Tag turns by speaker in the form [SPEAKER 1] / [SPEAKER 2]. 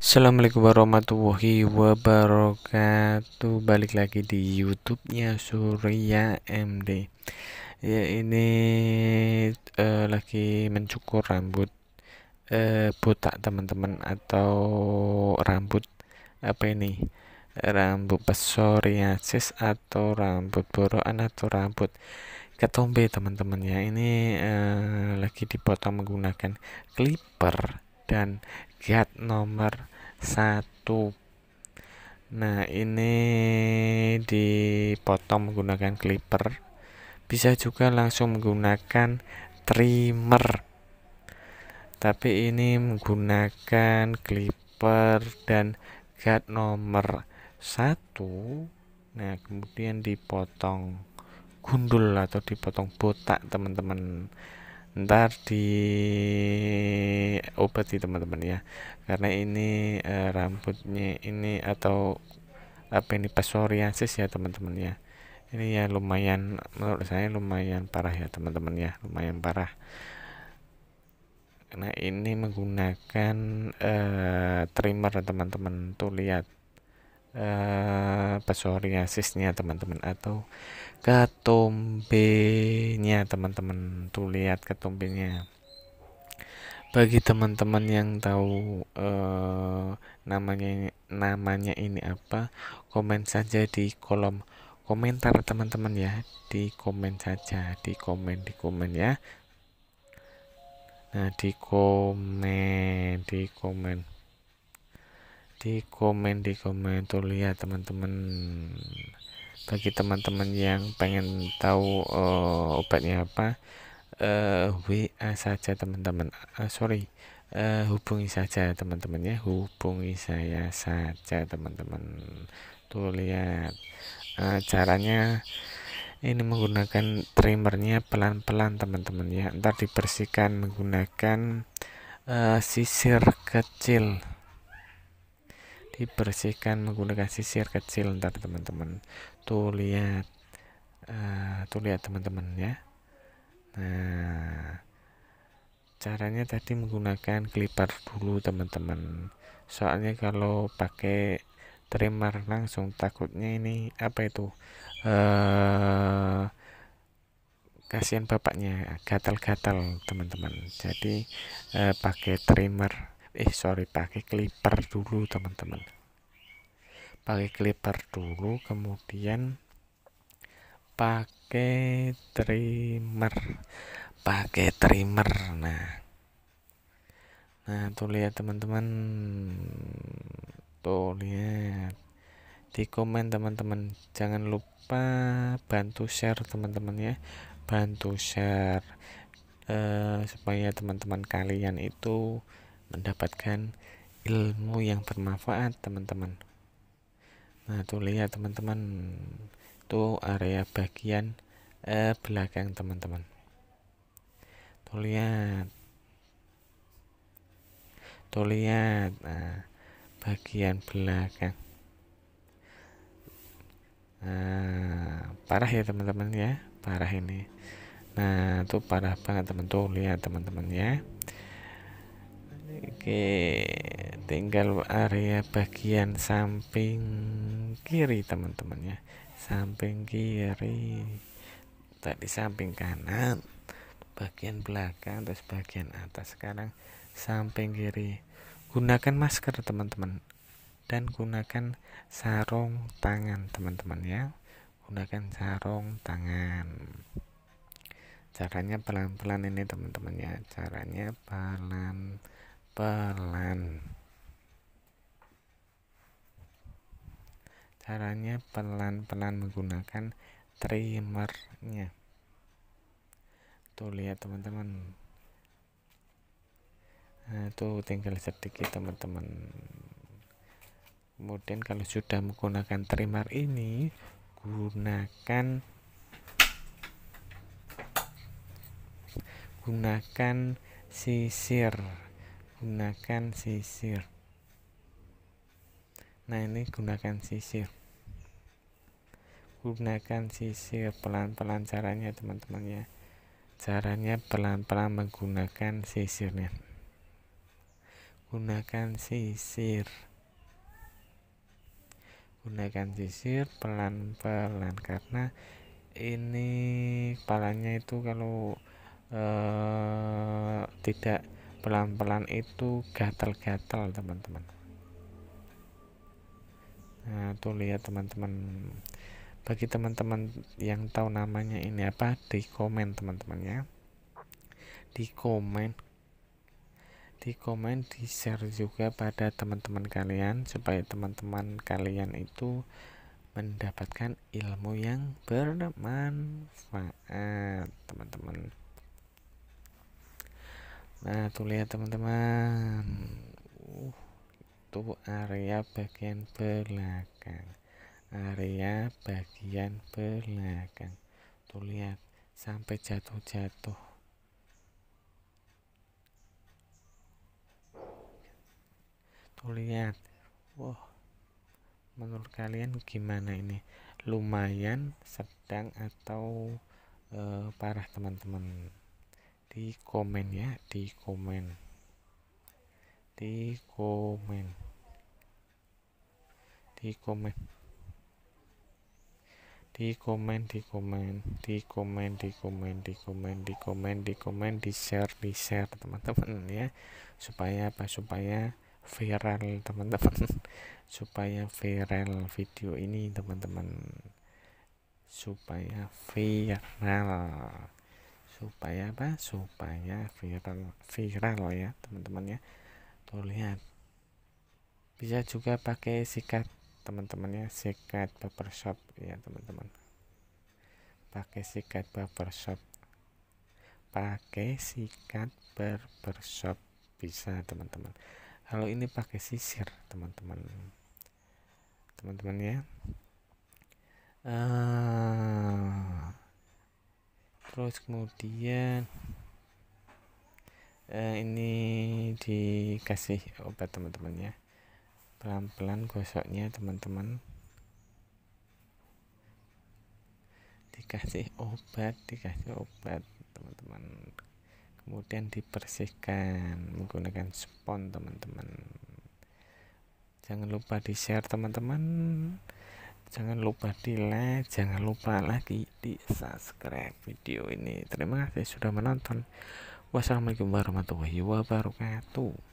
[SPEAKER 1] Assalamualaikum warahmatullahi wabarakatuh Balik lagi di YouTube nya Surya MD ya ini uh, lagi mencukur rambut uh, botak teman-teman atau rambut apa ini rambut psoriasis atau rambut borokan atau rambut ketombe teman-teman ya ini uh, lagi dipotong menggunakan clipper dan gat nomor satu nah ini dipotong menggunakan clipper bisa juga langsung menggunakan trimmer tapi ini menggunakan clipper dan guard nomor satu nah kemudian dipotong gundul atau dipotong botak teman-teman ntar di obati teman-teman ya karena ini e, rambutnya ini atau apa ini psoriasis ya teman-teman ya ini ya lumayan menurut saya lumayan parah ya teman-teman ya lumayan parah karena ini menggunakan uh, trimmer teman-teman tuh lihat uh, psoriasisnya teman-teman atau ketumbenya teman-teman tuh lihat ketumbenya bagi teman-teman yang tahu uh, namanya namanya ini apa komen saja di kolom komentar teman-teman ya di komen saja di komen di komen ya nah di komen di komen di komen di komen tuh lihat teman-teman bagi teman-teman yang pengen tahu uh, obatnya apa uh, eh, WA saja teman-teman uh, sorry uh, hubungi saja teman temannya hubungi saya saja teman-teman tuh lihat uh, caranya ini menggunakan trimmernya pelan-pelan teman-teman ya ntar dibersihkan menggunakan uh, sisir kecil dibersihkan menggunakan sisir kecil ntar teman-teman tuh lihat uh, tuh lihat teman-teman ya nah caranya tadi menggunakan clipper dulu teman-teman soalnya kalau pakai Trimmer langsung takutnya ini apa itu eh kasihan bapaknya gatal-gatal teman-teman jadi eh, pakai trimmer eh sorry pakai clipper dulu teman-teman pakai clipper dulu kemudian pakai trimmer pakai trimmer nah nah tuh lihat teman-teman tuh gitu, lihat di komen teman-teman jangan lupa bantu share teman-teman ya bantu share uh, supaya teman-teman kalian itu mendapatkan ilmu yang bermanfaat teman-teman nah tuh lihat teman-teman tuh area bagian uh, belakang teman-teman tuh lihat tuh lihat nah bagian belakang nah, parah ya teman-teman ya parah ini nah itu parah banget teman tuh lihat teman-teman ya oke tinggal area bagian samping kiri teman-teman ya samping kiri tadi samping kanan bagian belakang terus bagian atas sekarang samping kiri gunakan masker teman-teman dan gunakan sarung tangan teman-teman ya gunakan sarung tangan caranya pelan-pelan ini teman-teman ya caranya pelan-pelan caranya pelan-pelan menggunakan trimmernya tuh lihat teman-teman nah, itu tinggal sedikit teman-teman kemudian kalau sudah menggunakan trimmer ini gunakan gunakan sisir gunakan sisir nah ini gunakan sisir gunakan sisir pelan-pelan caranya teman temannya caranya pelan-pelan menggunakan sisirnya gunakan sisir gunakan sisir pelan-pelan karena ini kepalanya itu kalau eh, tidak pelan-pelan itu gatal-gatal teman-teman nah tuh lihat teman-teman bagi teman-teman yang tahu namanya ini apa di komen teman temannya di komen di komen di share juga pada teman-teman kalian supaya teman-teman kalian itu mendapatkan ilmu yang bermanfaat teman-teman nah tuh lihat teman-teman uh, itu area bagian belakang area bagian belakang tuh lihat sampai jatuh-jatuh tuh lihat wow menurut kalian gimana ini lumayan sedang atau uh, parah teman-teman di komen ya di komen di komen di komen di komen di komen di komen di komen di komen di komen di komen di share di share teman-teman ya supaya apa supaya viral teman-teman supaya viral video ini teman-teman supaya viral supaya apa supaya viral viral ya teman-teman ya tuh lihat bisa juga pakai sikat teman-teman ya sikat shop ya teman-teman pakai sikat paper shop pakai sikat paper shop bisa teman-teman kalau ini pakai sisir teman-teman teman-teman ya uh, eh, terus kemudian uh, ini dikasih obat teman-teman ya pelan-pelan gosoknya teman-teman dikasih obat dikasih obat teman-teman kemudian dibersihkan menggunakan spons teman-teman jangan lupa di share teman-teman jangan lupa di like jangan lupa lagi di subscribe video ini terima kasih sudah menonton wassalamualaikum warahmatullahi wabarakatuh